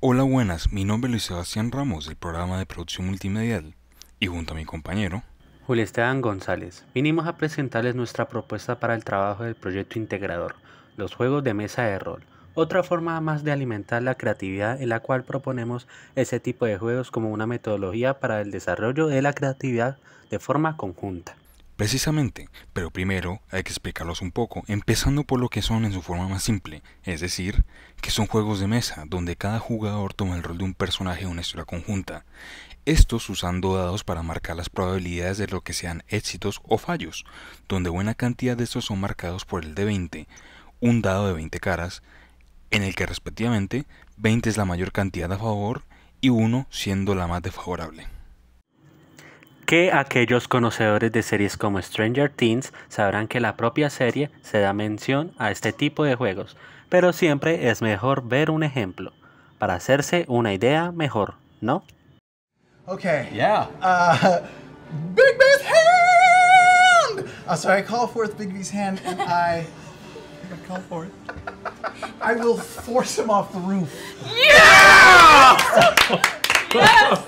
Hola, buenas. Mi nombre es Luis Sebastián Ramos del programa de producción multimedial y junto a mi compañero Julio Esteban González, vinimos a presentarles nuestra propuesta para el trabajo del proyecto integrador, los juegos de mesa de rol, otra forma más de alimentar la creatividad en la cual proponemos ese tipo de juegos como una metodología para el desarrollo de la creatividad de forma conjunta. Precisamente, pero primero hay que explicarlos un poco, empezando por lo que son en su forma más simple, es decir, que son juegos de mesa, donde cada jugador toma el rol de un personaje o una historia conjunta, estos usando dados para marcar las probabilidades de lo que sean éxitos o fallos, donde buena cantidad de estos son marcados por el de 20, un dado de 20 caras, en el que respectivamente 20 es la mayor cantidad a favor y 1 siendo la más desfavorable que aquellos conocedores de series como Stranger Things sabrán que la propia serie se da mención a este tipo de juegos, pero siempre es mejor ver un ejemplo para hacerse una idea mejor, ¿no? Okay. Yeah. Uh, Big hand. Uh, I call forth Big hand, and I. I call forth. I will force him off the roof. Yeah!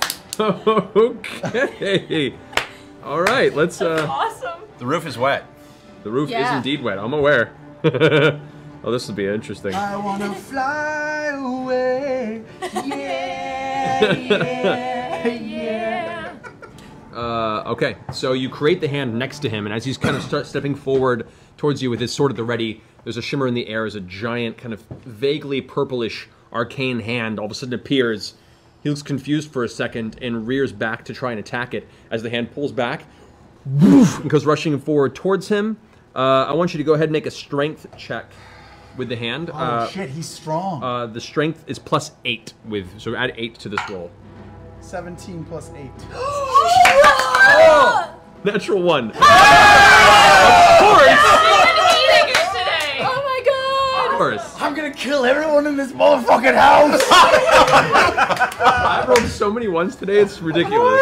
okay. All right, let's. Uh, awesome. The roof is wet. The roof yeah. is indeed wet. I'm aware. oh, this will be interesting. I wanna fly away. Yeah, yeah, yeah. Uh, okay, so you create the hand next to him, and as he's kind of start stepping forward towards you with his sword at the ready, there's a shimmer in the air as a giant, kind of vaguely purplish, arcane hand all of a sudden appears he looks confused for a second and rears back to try and attack it. As the hand pulls back, and goes rushing forward towards him. Uh, I want you to go ahead and make a strength check with the hand. Oh uh, shit, he's strong. Uh, the strength is plus eight with, so add eight to this roll. Seventeen plus eight. oh, natural one. of course. Of course. I'm gonna kill everyone in this motherfucking house. I rolled so many ones today, it's ridiculous.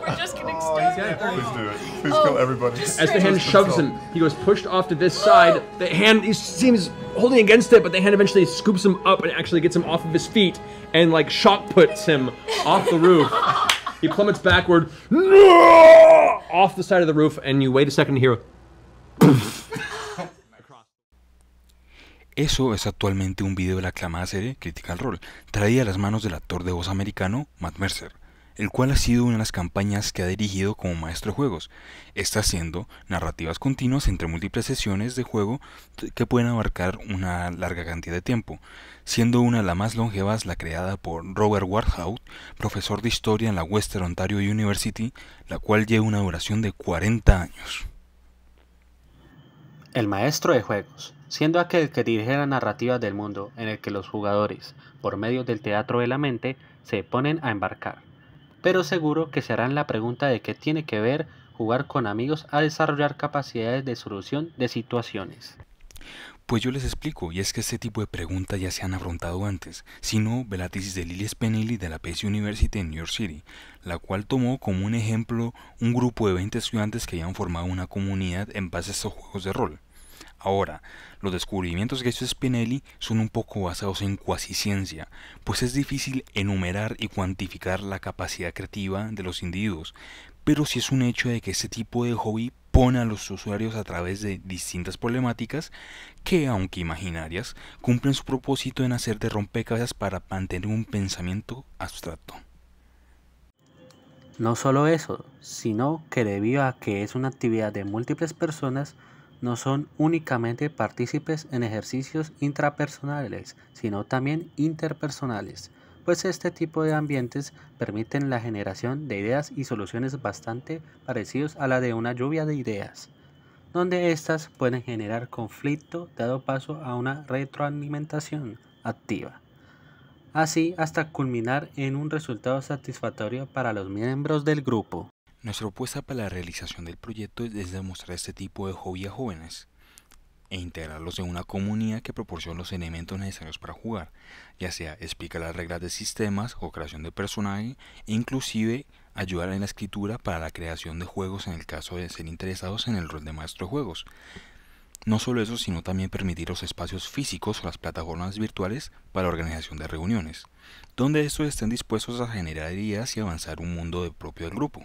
we're just getting oh, started. Please do it. Please oh, kill everybody. As the hand shoves him, he goes pushed off to this side. The hand he seems holding against it, but the hand eventually scoops him up and actually gets him off of his feet and like shock puts him off the roof. He plummets backward, off the side of the roof, and you wait a second to hear. Eso es actualmente un video de la aclamada serie Critical Role, traída a las manos del actor de voz americano Matt Mercer, el cual ha sido una de las campañas que ha dirigido como maestro de juegos. Está haciendo narrativas continuas entre múltiples sesiones de juego que pueden abarcar una larga cantidad de tiempo, siendo una de las más longevas la creada por Robert Warthout, profesor de historia en la Western Ontario University, la cual lleva una duración de 40 años. El maestro de juegos, siendo aquel que dirige la narrativa del mundo en el que los jugadores, por medio del teatro de la mente, se ponen a embarcar. Pero seguro que se harán la pregunta de qué tiene que ver jugar con amigos a desarrollar capacidades de solución de situaciones. Pues yo les explico, y es que este tipo de preguntas ya se han afrontado antes. Sino no, de Lily Spenili de la Pace University en New York City, la cual tomó como un ejemplo un grupo de 20 estudiantes que habían formado una comunidad en base a estos juegos de rol. Ahora, los descubrimientos que hizo Spinelli son un poco basados en cuasi-ciencia, pues es difícil enumerar y cuantificar la capacidad creativa de los individuos, pero sí es un hecho de que este tipo de hobby pone a los usuarios a través de distintas problemáticas que, aunque imaginarias, cumplen su propósito en hacer de rompecabezas para mantener un pensamiento abstracto. No solo eso, sino que debido a que es una actividad de múltiples personas, no son únicamente partícipes en ejercicios intrapersonales, sino también interpersonales, pues este tipo de ambientes permiten la generación de ideas y soluciones bastante parecidos a la de una lluvia de ideas, donde éstas pueden generar conflicto dado paso a una retroalimentación activa. Así hasta culminar en un resultado satisfactorio para los miembros del grupo. Nuestra propuesta para la realización del proyecto es demostrar este tipo de hobby a jóvenes e integrarlos en una comunidad que proporcione los elementos necesarios para jugar, ya sea explicar las reglas de sistemas o creación de personaje e inclusive ayudar en la escritura para la creación de juegos en el caso de ser interesados en el rol de maestro de juegos. No solo eso, sino también permitir los espacios físicos o las plataformas virtuales para la organización de reuniones, donde estos estén dispuestos a generar ideas y avanzar un mundo de propio del grupo.